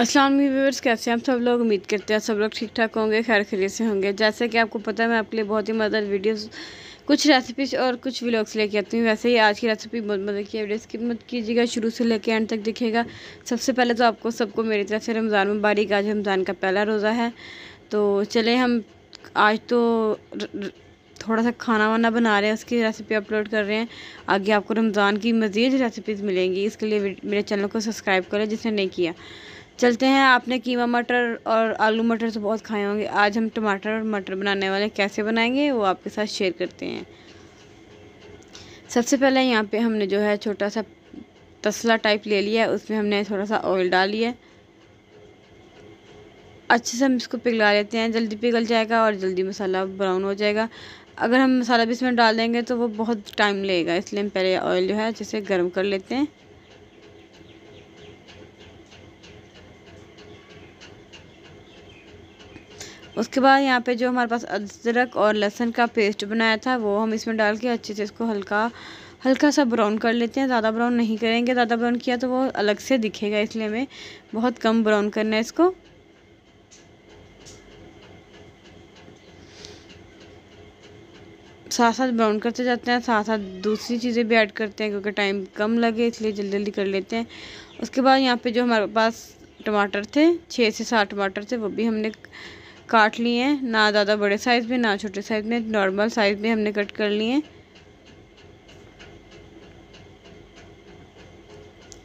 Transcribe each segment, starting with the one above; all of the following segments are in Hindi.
असलम व्यूवर्स कैसे हैं आप सब लोग उम्मीद करते हैं सब लोग ठीक ठाक होंगे खैर खरीद से होंगे जैसे कि आपको पता है मैं आपके लिए बहुत ही मदद वीडियोस कुछ रेसिपीज और कुछ व्लॉग्स लेके आती हूँ वैसे ही आज की रेसिपी बहुत मदद की वीडियो स्किप मत कीजिएगा शुरू से लेके एंड तक देखिएगा सबसे पहले तो आपको सबको मेरी तरफ से रमज़ान मुबारक आज रमज़ान का पहला रोज़ा है तो चले हम आज तो थोड़ा सा खाना वाना बना रहे हैं उसकी रेसिपी अपलोड कर रहे हैं आगे आपको रमज़ान की मज़ीद रेसिपीज़ मिलेंगी इसके लिए मेरे चैनल को सब्सक्राइब करें जिसने नहीं किया चलते हैं आपने कीमा मटर और आलू मटर तो बहुत खाए होंगे आज हम टमाटर और मटर बनाने वाले कैसे बनाएंगे वो आपके साथ शेयर करते हैं सबसे पहले यहाँ पे हमने जो है छोटा सा तसला टाइप ले लिया है उसमें हमने थोड़ा सा ऑयल डाल लिया अच्छे से हम इसको पिघला लेते हैं जल्दी पिघल जाएगा और जल्दी मसाला ब्राउन हो जाएगा अगर हम मसाला भी इसमें डाल देंगे तो वो बहुत टाइम लेगा इसलिए हम पहले ऑयल जो है अच्छे से गर्म कर लेते हैं उसके बाद यहाँ पे जो हमारे पास अदरक और लहसुन का पेस्ट बनाया था वो हम इसमें डाल के अच्छे से इसको हल्का हल्का सा ब्राउन कर लेते हैं ज़्यादा ब्राउन नहीं करेंगे ज़्यादा ब्राउन किया तो वो अलग से दिखेगा इसलिए हमें बहुत कम ब्राउन करना है इसको साथ साथ ब्राउन करते जाते हैं साथ साथ दूसरी चीज़ें भी ऐड करते हैं क्योंकि टाइम कम लगे इसलिए जल्दी जल्दी कर लेते हैं उसके बाद यहाँ पे जो हमारे पास टमाटर थे छः से सात टमाटर थे वो भी हमने काट लिए हैं ना ज़्यादा बड़े साइज़ में ना छोटे साइज़ में नॉर्मल साइज़ में हमने कट कर लिए हैं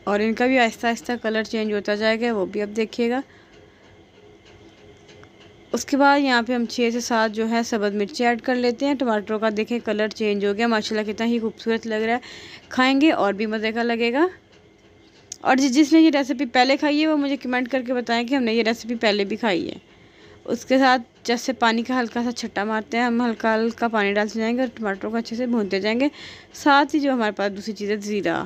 और इनका भी आहिस्ता आहिस्ता कलर चेंज होता जाएगा वो भी आप देखिएगा उसके बाद यहाँ पे हम छः से सात जो है सबद मिर्ची ऐड कर लेते हैं टमाटरों का देखें कलर चेंज हो गया माशाल्लाह कितना ही खूबसूरत लग रहा है खाएंगे और भी मज़े का लगेगा और जिसने ये रेसिपी पहले खाई है वो मुझे कमेंट करके बताएं कि हमने ये रेसिपी पहले भी खाई है उसके साथ जैसे पानी का हल्का सा छट्टा मारते हैं हम हल्का हल्का पानी डालते जाएंगे और टमाटरों को अच्छे से भूनते जाएंगे साथ ही जो हमारे पास दूसरी चीज़ है ज़ीरा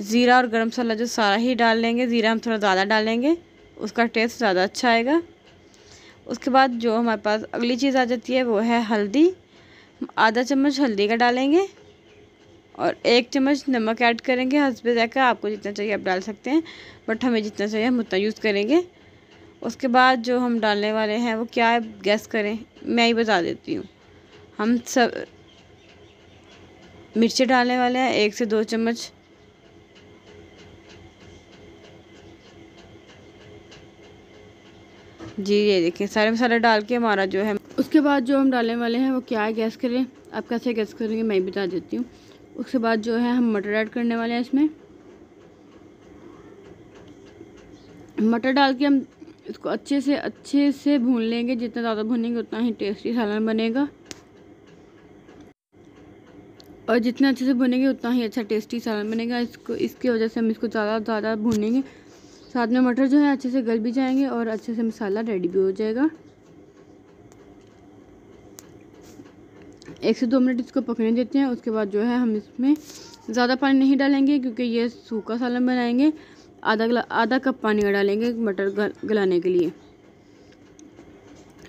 ज़ीरा और गरम मसाला जो सारा ही डाल लेंगे ज़ीरा हम थोड़ा ज़्यादा डालेंगे उसका टेस्ट ज़्यादा अच्छा आएगा उसके बाद जो हमारे पास अगली चीज़ आ जाती है वो है हल्दी आधा चम्मच हल्दी का डालेंगे और एक चम्मच नमक ऐड करेंगे हंसबे जाकर आपको जितना चाहिए आप डाल सकते हैं बट हमें जितना चाहिए हम उतना यूज़ करेंगे उसके बाद जो हम डालने वाले हैं वो क्या है गैस करें मैं ही बता देती हूँ हम सब मिर्ची डालने वाले हैं एक से दो चम्मच जी ये देखिए सारे मसाले डाल के हमारा जो है उसके बाद जो हम डालने वाले हैं वो क्या है गैस करें आप कैसे गैस करेंगे मैं बता देती हूँ उसके बाद जो है हम मटर ऐड करने वाले हैं इसमें मटर डाल के हम इसको अच्छे से अच्छे से भून लेंगे जितना ज़्यादा भूनेंगे उतना ही टेस्टी सालन बनेगा और जितना अच्छे से भुनेंगे उतना ही अच्छा टेस्टी सालन बनेगा इसको इसकी वजह से हम इसको ज़्यादा ज़्यादा भूनेंगे साथ में मटर जो है अच्छे से गल भी जाएंगे और अच्छे से मसाला रेडी भी हो जाएगा एक से दो मिनट इसको पकने देते हैं उसके बाद जो है हम इसमें ज़्यादा पानी नहीं डालेंगे क्योंकि ये सूखा सालन बनाएंगे आधा गला आधा कप पानी का डालेंगे मटर गलाने के लिए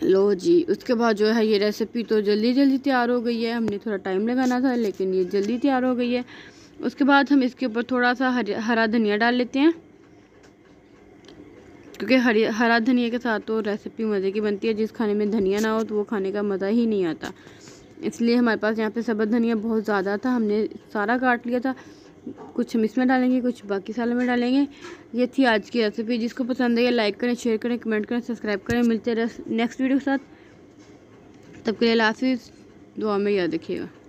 लो जी उसके बाद जो है ये रेसिपी तो जल्दी जल्दी तैयार हो गई है हमने थोड़ा टाइम लगाना था लेकिन ये जल्दी तैयार हो गई है उसके बाद हम इसके ऊपर थोड़ा सा हरा धनिया डाल लेते हैं क्योंकि हरी हरा धनिया के साथ तो रेसिपी मज़े की बनती है जिस खाने में धनिया ना हो तो वो खाने का मज़ा ही नहीं आता इसलिए हमारे पास यहाँ पे सब्ज़ धनिया बहुत ज़्यादा था हमने सारा काट लिया था कुछ हम इसमें डालेंगे कुछ बाकी सालों में डालेंगे ये थी आज की रेसिपी जिसको पसंद है लाइक करें शेयर करें कमेंट करें सब्सक्राइब करें मिलते रहे नेक्स्ट वीडियो के साथ तब के लिए लाफिज दुआ में याद रखिएगा